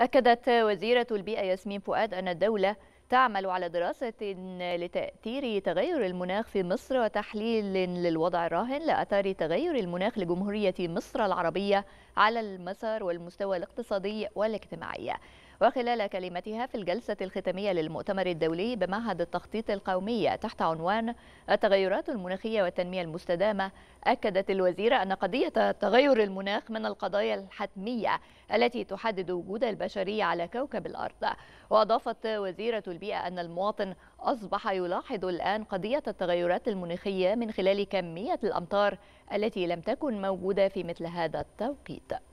أكدت وزيرة البيئة ياسمين فؤاد أن الدولة تعمل على دراسة لتأثير تغير المناخ في مصر وتحليل للوضع الراهن لأثار تغير المناخ لجمهورية مصر العربية على المسار والمستوى الاقتصادي والاجتماعي وخلال كلمتها في الجلسة الختامية للمؤتمر الدولي بمعهد التخطيط القومي تحت عنوان التغيرات المناخية والتنمية المستدامة أكدت الوزيرة أن قضية تغير المناخ من القضايا الحتمية التي تحدد وجود البشرية على كوكب الأرض وأضافت وزيرة البيئة أن المواطن أصبح يلاحظ الآن قضية التغيرات المناخية من خلال كمية الأمطار التي لم تكن موجودة في مثل هذا التوقيت